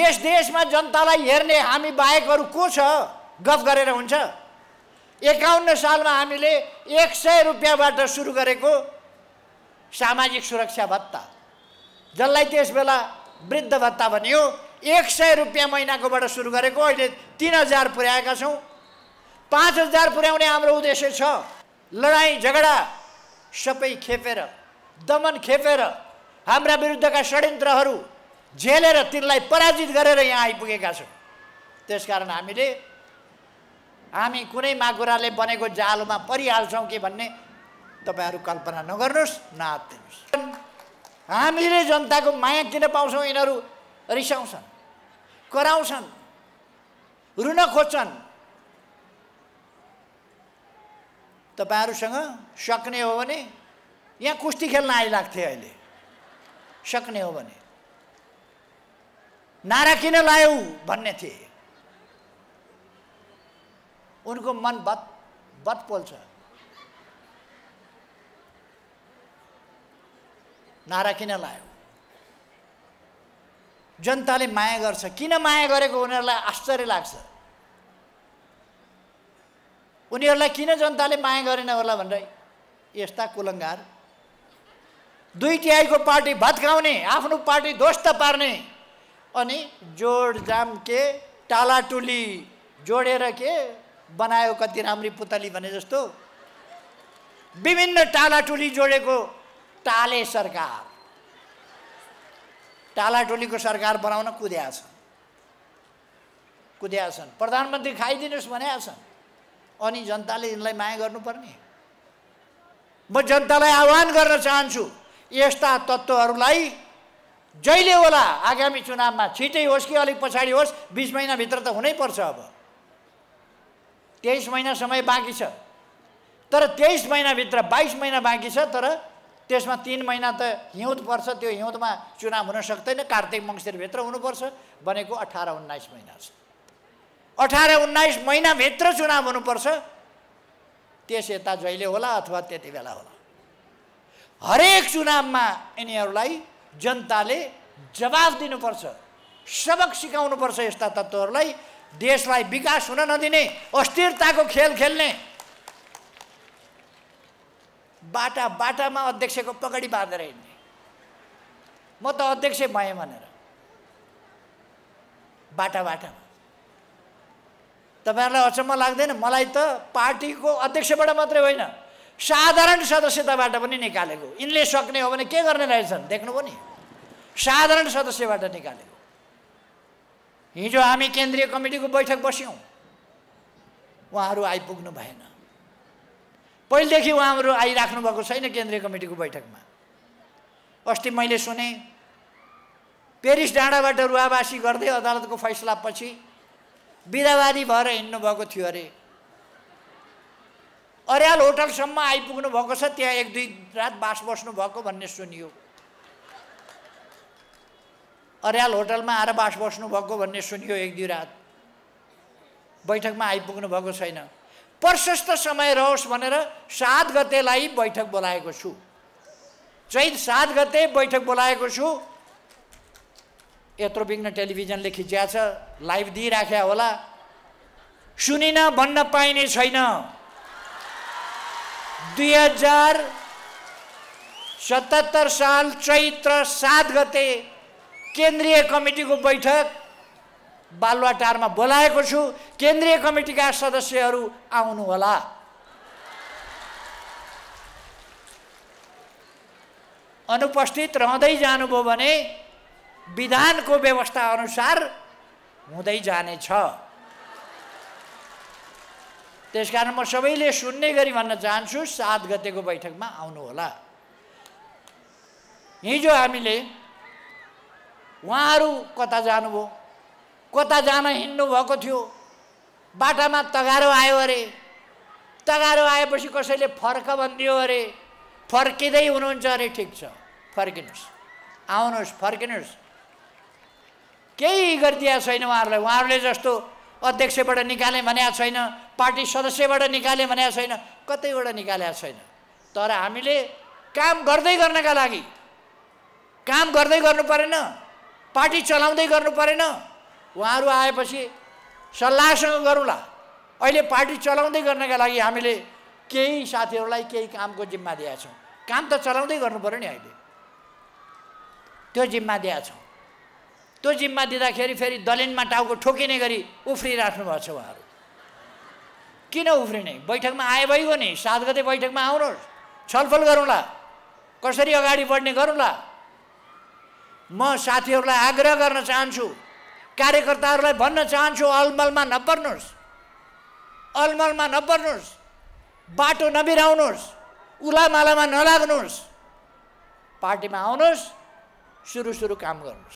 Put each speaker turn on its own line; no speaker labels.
यस देशमा जनतालाई हेर्ने हामी बाहेकहरू को छ गफ गरेर हुन्छ एकाउन्न सालमा हामीले एक सय रुपियाँबाट सुरु गरेको सामाजिक सुरक्षा भत्ता जसलाई त्यसबेला वृद्ध भत्ता भनियो एक सय रुपियाँ महिनाकोबाट सुरु गरेको अहिले तिन हजार पुर्याएका छौँ पाँच हजार पुर्याउने हाम्रो उद्देश्य छ लडाइँ झगडा सबै खेपेर दमन खेपेर हाम्रा विरुद्धका षड्यन्त्रहरू झेलेर तिनलाई पराजित गरेर यहाँ आइपुगेका छौँ त्यस कारण हामीले हामी कुनै माकुराले बनेको जालोमा परिहाल्छौँ कि भन्ने तपाईँहरू कल्पना नगर्नुहोस् आत्तिनुहोस् हामीले जनताको माया किन पाउँछौँ यिनीहरू रिसाउँछन् कराउँछन् रुन खोज्छन् तपाईँहरूसँग सक्ने हो भने यहाँ कुस्ती खेल्न आइलाग्थे अहिले सक्ने हो भने नारा किन लायौ भन्ने थिए उनको मन बत बत पोल्छ नारा किन लायो जनताले माया गर्छ किन माया गरेको उनीहरूलाई आश्चर्य लाग्छ उनीहरूलाई किन जनताले माया गरेन होला भनेर यस्ता कुलङ्गार दुई तिहाईको पार्टी भत्काउने आफ्नो पार्टी ध्वस्त पार्ने अनि जोडजाम के टालाटुली जोडेर के बनायो कति राम्री पुतली भने जस्तो विभिन्न टालाटुली जोडेको टाले सरकार टालाटोलीको सरकार बनाउन कुद्या छन् कुद्या छन् प्रधानमन्त्री खाइदिनुहोस् भने छन् अनि जनताले यिनलाई माया गर्नुपर्ने म जनतालाई आह्वान गर्न चाहन्छु यस्ता तत्त्वहरूलाई जहिले होला आगामी चुनावमा छिटै होस् कि अलिक पछाडि होस् बिस महिनाभित्र त हुनैपर्छ अब तेइस महिना समय बाँकी छ तर तेइस महिनाभित्र बाइस महिना बाँकी छ तर त्यसमा तिन महिना त हिउँद पर्छ त्यो हिउँदमा चुनाव हुन सक्दैन कार्तिक मङ्सिरभित्र हुनुपर्छ भनेको अठार उन्नाइस महिना छ अठार उन्नाइस महिनाभित्र चुनाव हुनुपर्छ त्यस यता जहिले होला अथवा त्यति बेला होला हरेक चुनावमा यिनीहरूलाई जनताले जवाफ दिनुपर्छ सबक सिकाउनुपर्छ यस्ता तत्त्वहरूलाई देशलाई विकास हुन नदिने अस्थिरताको खेल खेल्ने बाटा बाटामा अध्यक्षको पगडी बाँधेर हिँड्ने म त अध्यक्ष भएँ भनेर बाटा बाटामा तपाईँहरूलाई अचम्म लाग्दैन मलाई त पार्टीको अध्यक्षबाट मात्रै होइन साधारण सदस्यताबाट पनि निकालेको यिनले सक्ने हो भने के गर्ने रहेछन् देख्नुभयो नि साधारण सदस्यबाट निकालेको हिजो हामी केन्द्रीय कमिटीको बैठक बस्यौँ उहाँहरू आइपुग्नु भएन पहिलेदेखि उहाँहरू आइराख्नु भएको छैन केन्द्रीय कमिटीको बैठकमा अस्ति मैले सुने पेरिस डाँडाबाट रुवावासी गर्दै अदालतको फैसलापछि बिदावादी भएर हिँड्नुभएको थियो अरे अर्याल होटलसम्म आइपुग्नु भएको छ त्यहाँ एक दुई रात बास बस्नु भएको भन्ने सुनियो अर्याल होटलमा आएर बास बस्नु भएको भन्ने सुनियो एक दुई रात बैठकमा आइपुग्नु भएको छैन प्रशस्त समय रहोस् भनेर सात गतेलाई बैठक बोलाएको छु चैत सात गते बैठक बोलाएको छु यत्रो विघ्न टेलिभिजनले खिच्या छ लाइभ दिइराख्या होला सुनिन भन्न पाइने छैन दुई हजार सतहत्तर साल चैत्र सात गते केन्द्रीय कमिटीको बैठक बालुवाटारमा बोलाएको छु केन्द्रीय कमिटीका सदस्यहरू आउनुहोला अनुपस्थित रहँदै जानुभयो भने विधानको व्यवस्था अनुसार हुँदै जानेछ त्यस कारण म सबैले सुन्ने गरी भन्न चाहन्छु सात गतेको बैठकमा आउनुहोला हिजो हामीले उहाँहरू कता जानुभयो कता जान हिँड्नु भएको थियो बाटामा तगारो आयो अरे तगारो आएपछि कसैले फर्क भनिदियो अरे फर्किँदै हुनुहुन्छ अरे ठिक छ फर्किनुहोस् आउनुहोस् फर्किनुहोस् केही गरिदिएको छैन उहाँहरूलाई उहाँहरूले जस्तो अध्यक्षबाट निकाले भने छैन पार्टी सदस्यबाट निकाले भनेको छैन कतैबाट निकालेको छैन तर हामीले काम गर्दै गर्नका लागि काम गर्दै गर्नु परेन पार्टी चलाउँदै गर्नु परेन उहाँहरू आएपछि सल्लाहसँग गरौँला अहिले पार्टी चलाउँदै गर्नका लागि हामीले केही साथीहरूलाई केही कामको जिम्मा दिएका छौँ काम त चलाउँदै गर्नु पऱ्यो नि अहिले त्यो जिम्मा दिएका छौँ त्यो जिम्मा दिँदाखेरि फेरि दलिनमा टाउको ठोकिने गरी उफ्रिराख्नु भएको छ उहाँहरू किन उफ्रिने बैठकमा आए भइगयो नि सात गते बैठकमा आउनुहोस् छलफल गरौँला कसरी अगाडि बढ्ने गरौँला म साथीहरूलाई आग्रह गर्न चाहन्छु कार्यकर्ताहरूलाई भन्न चाहन्छु अलमलमा नपर्नुहोस् अलमलमा नपर्नुहोस् बाटो नबिराउनुहोस् उलामालामा नलाग्नुहोस् पार्टीमा आउनुहोस् सुरु सुरु काम गर्नुहोस्